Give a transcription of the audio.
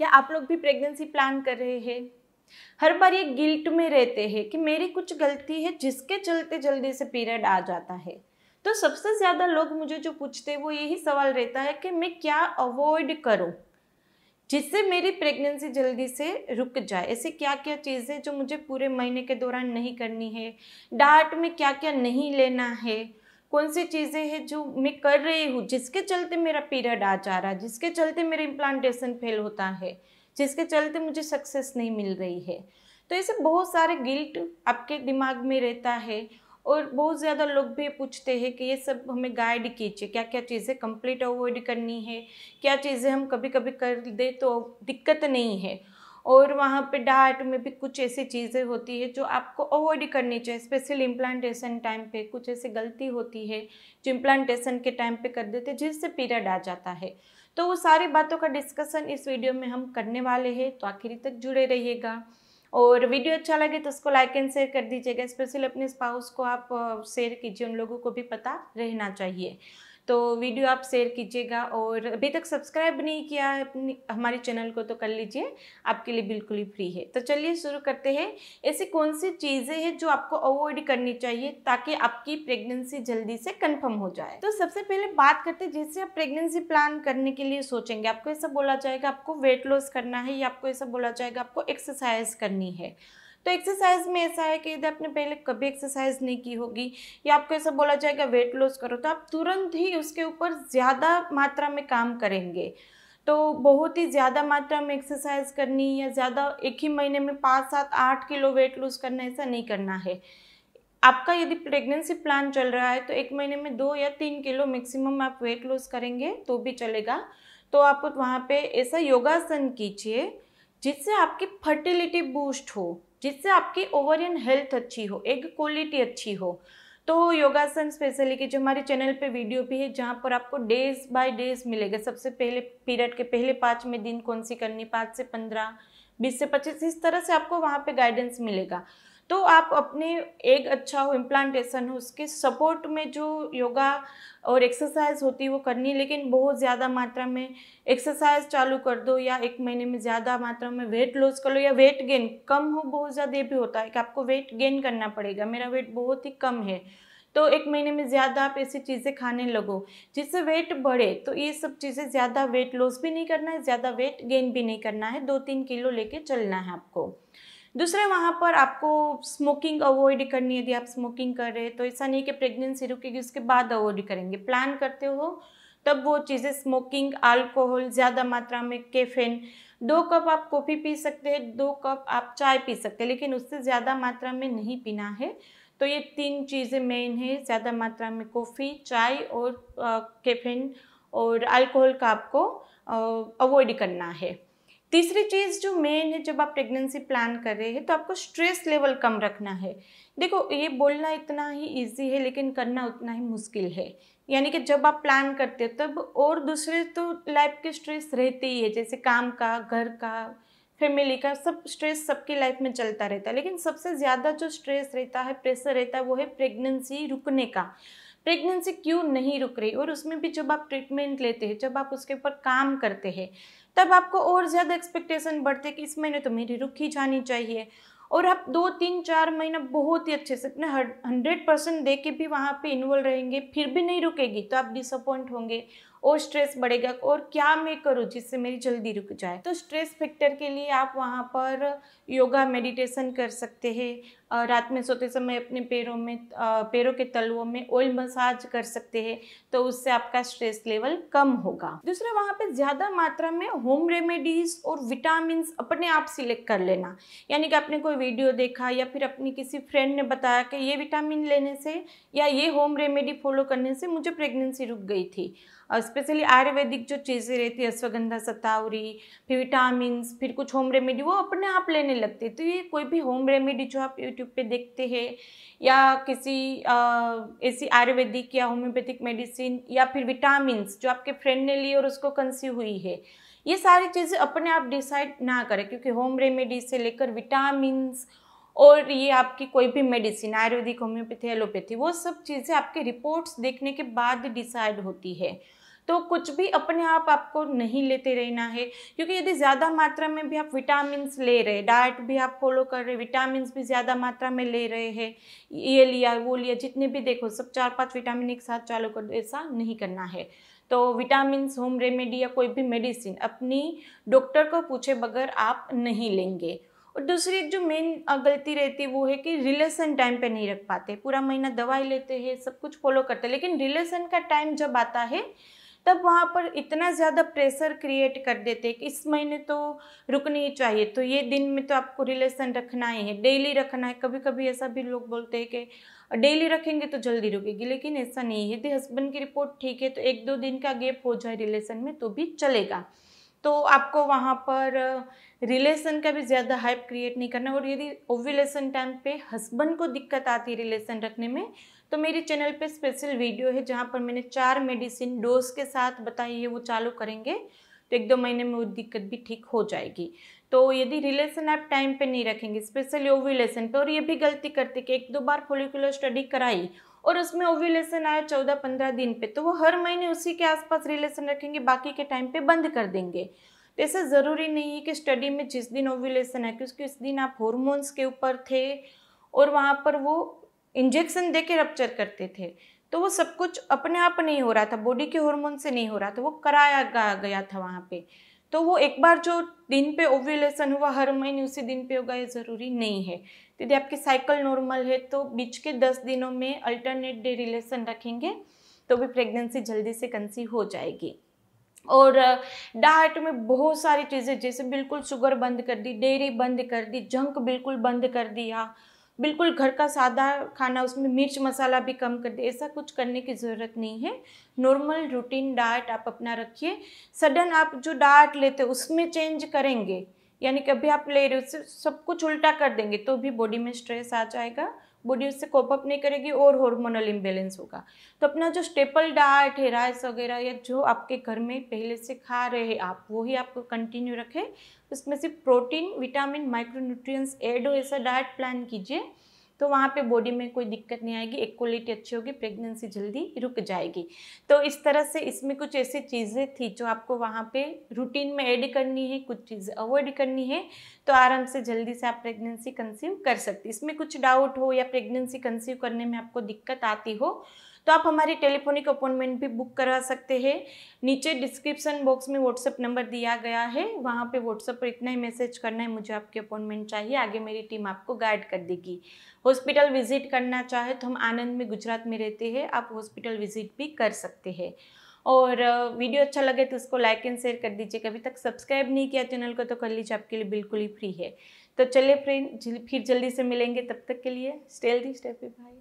क्या आप लोग भी प्रेगनेंसी प्लान कर रहे हैं हर बार ये गिल्ट में रहते हैं कि मेरी कुछ गलती है जिसके चलते जल्दी से पीरियड आ जाता है तो सबसे ज़्यादा लोग मुझे जो पूछते हैं वो यही सवाल रहता है कि मैं क्या अवॉइड करूँ जिससे मेरी प्रेगनेंसी जल्दी से रुक जाए ऐसे क्या क्या चीज़ें जो मुझे पूरे महीने के दौरान नहीं करनी है डाट में क्या क्या नहीं लेना है कौन सी चीज़ें हैं जो मैं कर रही हूँ जिसके चलते मेरा पीरियड आ जा रहा है जिसके चलते मेरा इम्प्लांटेशन फेल होता है जिसके चलते मुझे सक्सेस नहीं मिल रही है तो ऐसे बहुत सारे गिल्ट आपके दिमाग में रहता है और बहुत ज़्यादा लोग भी पूछते हैं कि ये सब हमें गाइड कीजिए क्या क्या चीज़ें कंप्लीट अवॉइड करनी है क्या चीज़ें हम कभी कभी कर दे तो दिक्कत नहीं है और वहाँ पे डाइट में भी कुछ ऐसी चीज़ें होती है जो आपको अवॉइड करनी चाहिए स्पेशली इम्प्लांटेशन टाइम पे कुछ ऐसी गलती होती है जो इम्प्लांटेशन के टाइम पे कर देते हैं जिससे पीरियड आ जाता है तो वो सारी बातों का डिस्कशन इस वीडियो में हम करने वाले हैं तो आखिरी तक जुड़े रहिएगा और वीडियो अच्छा लगे तो उसको लाइक एंड शेयर कर दीजिएगा स्पेशली अपने स्पाउस को आप शेयर कीजिए उन लोगों को भी पता रहना चाहिए तो वीडियो आप शेयर कीजिएगा और अभी तक सब्सक्राइब नहीं किया है अपनी हमारे चैनल को तो कर लीजिए आपके लिए बिल्कुल ही फ्री है तो चलिए शुरू करते हैं ऐसी कौन सी चीज़ें हैं जो आपको अवॉइड करनी चाहिए ताकि आपकी प्रेगनेंसी जल्दी से कन्फर्म हो जाए तो सबसे पहले बात करते हैं जैसे आप प्रेगनेंसी प्लान करने के लिए सोचेंगे आपको ऐसा बोला जाएगा आपको वेट लॉस करना है या आपको ऐसा बोला जाएगा आपको एक्सरसाइज करनी है तो एक्सरसाइज में ऐसा है कि यदि आपने पहले कभी एक्सरसाइज नहीं की होगी या आपको ऐसा बोला जाएगा वेट लॉस करो तो आप तुरंत ही उसके ऊपर ज़्यादा मात्रा में काम करेंगे तो बहुत ही ज़्यादा मात्रा में एक्सरसाइज करनी या ज़्यादा एक ही महीने में पाँच सात आठ किलो वेट लूज़ करना ऐसा नहीं करना है आपका यदि प्रेगनेंसी प्लान चल रहा है तो एक महीने में दो या तीन किलो मैक्सिमम आप वेट लूज़ करेंगे तो भी चलेगा तो आप वहाँ पे ऐसा योगासन कीजिए जिससे आपकी फर्टिलिटी बूस्ट हो जिससे आपकी ओवरियन हेल्थ अच्छी हो एग क्वालिटी अच्छी हो तो योगासन स्पेशली की जो हमारे चैनल पे वीडियो भी है जहाँ पर आपको डेज बाय डेज मिलेगा सबसे पहले पीरियड के पहले पाँच में दिन कौन सी करनी पाँच से पंद्रह बीस से पच्चीस इस तरह से आपको वहाँ पे गाइडेंस मिलेगा तो आप अपने एक अच्छा हो इम्प्लांटेशन हो उसके सपोर्ट में जो योगा और एक्सरसाइज होती है वो करनी लेकिन बहुत ज़्यादा मात्रा में एक्सरसाइज चालू कर दो या एक महीने में ज़्यादा मात्रा में वेट लॉस कर लो या वेट गेन कम हो बहुत ज़्यादा ये भी होता है कि आपको वेट गेन करना पड़ेगा मेरा वेट बहुत ही कम है तो एक महीने में ज़्यादा आप ऐसी चीज़ें खाने लगो जिससे वेट बढ़े तो ये सब चीज़ें ज़्यादा वेट लॉस भी नहीं करना है ज़्यादा वेट गेन भी नहीं करना है दो तीन किलो लेके चलना है आपको दूसरे वहाँ पर आपको स्मोकिंग अवॉइड करनी यदि आप स्मोकिंग कर रहे हैं तो ऐसा नहीं कि प्रेगनेंसी रुकेगी उसके बाद अवॉइड करेंगे प्लान करते हो तब वो चीज़ें स्मोकिंग अल्कोहल ज़्यादा मात्रा में कैफेन दो कप आप कॉफ़ी पी सकते हैं दो कप आप चाय पी सकते हैं लेकिन उससे ज़्यादा मात्रा में नहीं पीना है तो ये तीन चीज़ें मेन है ज़्यादा मात्रा में कॉफ़ी चाय और कैफेन और अल्कोहल का आपको अवॉइड करना है तीसरी चीज़ जो मेन है जब आप प्रेगनेंसी प्लान कर रहे हैं तो आपको स्ट्रेस लेवल कम रखना है देखो ये बोलना इतना ही इजी है लेकिन करना उतना ही मुश्किल है यानी कि जब आप प्लान करते हो तब और दूसरे तो लाइफ के स्ट्रेस रहते ही है जैसे काम का घर का फैमिली का सब स्ट्रेस सबकी लाइफ में चलता रहता है लेकिन सबसे ज़्यादा जो स्ट्रेस रहता है प्रेशर रहता है वो है प्रेगनेंसी रुकने का प्रेगनेंसी क्यों नहीं रुक रही और उसमें भी जब आप ट्रीटमेंट लेते हैं जब आप उसके ऊपर काम करते हैं तब आपको और ज़्यादा एक्सपेक्टेशन बढ़ते कि इस महीने तो मेरी रुक ही जानी चाहिए और आप दो तीन चार महीना बहुत ही अच्छे से अपने हंड्रेड परसेंट दे के भी वहाँ पे इन्वॉल्व रहेंगे फिर भी नहीं रुकेगी तो आप डिसअपॉइंट होंगे और स्ट्रेस बढ़ेगा और क्या मैं करूँ जिससे मेरी जल्दी रुक जाए तो स्ट्रेस फैक्टर के लिए आप वहाँ पर योगा मेडिटेशन कर सकते हैं रात में सोते समय अपने पैरों में पैरों के तलवों में ऑयल मसाज कर सकते हैं तो उससे आपका स्ट्रेस लेवल कम होगा दूसरा वहाँ पे ज़्यादा मात्रा में होम रेमेडीज़ और विटामिन अपने आप सिलेक्ट कर लेना यानी कि आपने कोई वीडियो देखा या फिर अपनी किसी फ्रेंड ने बताया कि ये विटामिन लेने से या ये होम रेमेडी फॉलो करने से मुझे प्रेगनेंसी रुक गई थी स्पेशली आयुर्वेदिक जो चीज़ें रहती है अश्वगंधा सतावरी फिर विटामिन फिर कुछ होम रेमेडी वो अपने आप लेने लगते तो ये कोई भी होम रेमेडी जो आप यूट्यूब पे देखते हैं या किसी ऐसी आयुर्वेदिक या होम्योपैथिक मेडिसिन या फिर विटामिन जो आपके फ्रेंड ने ली और उसको कंसीव हुई है ये सारी चीज़ें अपने आप डिसाइड ना करें क्योंकि होम रेमेडी से लेकर विटामिन और ये आपकी कोई भी मेडिसिन आयुर्वेदिक होम्योपैथी एलोपैथी वो सब चीज़ें आपके रिपोर्ट्स देखने के बाद डिसाइड होती है तो कुछ भी अपने आप आपको नहीं लेते रहना है क्योंकि यदि ज़्यादा मात्रा में भी आप विटामिन ले रहे डाइट भी आप फॉलो कर रहे विटामिन भी ज़्यादा मात्रा में ले रहे हैं ये लिया वो लिया जितने भी देखो सब चार पाँच विटामिन एक साथ चालू कर ऐसा नहीं करना है तो विटामिन होम रेमेडी या कोई भी मेडिसिन अपनी डॉक्टर को पूछे बगैर आप नहीं लेंगे और दूसरी एक जो मेन गलती रहती है वो है कि रिलेशन टाइम पे नहीं रख पाते पूरा महीना दवाई लेते हैं सब कुछ फॉलो करते हैं लेकिन रिलेशन का टाइम जब आता है तब वहाँ पर इतना ज़्यादा प्रेशर क्रिएट कर देते हैं कि इस महीने तो रुकनी ही चाहिए तो ये दिन में तो आपको रिलेशन रखना ही है डेली रखना है कभी कभी ऐसा भी लोग बोलते हैं कि डेली रखेंगे तो जल्दी रुकेगी लेकिन ऐसा नहीं है यदि हस्बैंड की रिपोर्ट ठीक है तो एक दो दिन का गैप हो जाए रिलेशन में तो भी चलेगा तो आपको वहाँ पर रिलेशन का भी ज़्यादा हाइप क्रिएट नहीं करना और यदि ओव्यूलेशन टाइम पे हस्बैंड को दिक्कत आती है रिलेशन रखने में तो मेरे चैनल पे स्पेशल वीडियो है जहाँ पर मैंने चार मेडिसिन डोज के साथ बताई है वो चालू करेंगे तो एक दो महीने में वो दिक्कत भी ठीक हो जाएगी तो यदि रिलेशन आप टाइम पे नहीं रखेंगे स्पेशली ओव्यूलेशन पे और ये भी गलती करते कि एक दो बार फोलिकुलर स्टडी कराई और उसमें ओव्यूलेशन आया चौदह पंद्रह दिन पे तो वो हर महीने उसी के आसपास रिलेशन रखेंगे बाकी के टाइम पे बंद कर देंगे तो ऐसा ज़रूरी नहीं है कि स्टडी में जिस दिन ओव्यूलेशन है क्योंकि उस दिन आप हॉर्मोन्स के ऊपर थे और वहाँ पर वो इंजेक्शन दे के रप्चर करते थे तो वो सब कुछ अपने आप नहीं हो रहा था बॉडी के हॉर्मोन से नहीं हो रहा था वो कराया गया था वहाँ पर तो वो एक बार जो दिन पे ओव्यूलेशन हुआ हर महीने उसी दिन पे होगा ये ज़रूरी नहीं है यदि आपकी साइकिल नॉर्मल है तो बीच के दस दिनों में अल्टरनेट डे रिलेशन रखेंगे तो भी प्रेगनेंसी जल्दी से कंसीव हो जाएगी और डाइट में बहुत सारी चीज़ें जैसे बिल्कुल शुगर बंद कर दी डेयरी बंद कर दी जंक बिल्कुल बंद कर दिया बिल्कुल घर का सादा खाना उसमें मिर्च मसाला भी कम कर दे ऐसा कुछ करने की ज़रूरत नहीं है नॉर्मल रूटीन डाइट आप अपना रखिए सडन आप जो डाइट लेते उसमें चेंज करेंगे यानी कि अभी आप ले रहे हो सब कुछ उल्टा कर देंगे तो भी बॉडी में स्ट्रेस आ जाएगा बॉडी उससे कोपअप नहीं करेगी और हॉर्मोनल इम्बेलेंस होगा तो अपना जो स्टेपल डाइट है राइस वगैरह या जो आपके घर में पहले से खा रहे हैं आप वो ही आपको कंटिन्यू रखें उसमें से प्रोटीन विटामिन माइक्रोन्यूट्रिय एड हो ऐसा डाइट प्लान कीजिए तो वहाँ पे बॉडी में कोई दिक्कत नहीं आएगी एक्वालिटी अच्छी होगी प्रेगनेंसी जल्दी रुक जाएगी तो इस तरह से इसमें कुछ ऐसी चीज़ें थी जो आपको वहाँ पे रूटीन में ऐड करनी है कुछ चीज़ें अवॉइड करनी है तो आराम से जल्दी से आप प्रेगनेंसी कंसीव कर सकते इसमें कुछ डाउट हो या प्रेगनेंसी कंसीव करने में आपको दिक्कत आती हो तो आप हमारी टेलीफोनिक अपॉइंटमेंट भी बुक करवा सकते हैं नीचे डिस्क्रिप्सन बॉक्स में व्हाट्सअप नंबर दिया गया है वहाँ पे व्हाट्सअप पर इतना ही मैसेज करना है मुझे आपकी अपॉइंटमेंट चाहिए आगे मेरी टीम आपको गाइड कर देगी हॉस्पिटल विजिट करना चाहे तो हम आनंद में गुजरात में रहते हैं आप हॉस्पिटल विजिट भी कर सकते हैं और वीडियो अच्छा लगे तो उसको लाइक एंड शेयर कर दीजिए कभी तक सब्सक्राइब नहीं किया चैनल को तो कर लीजिए आपके लिए बिल्कुल ही फ्री है तो चलिए फ्रेंड फिर जल्दी से मिलेंगे तब तक के लिए स्टेल दी स्टेपी बाय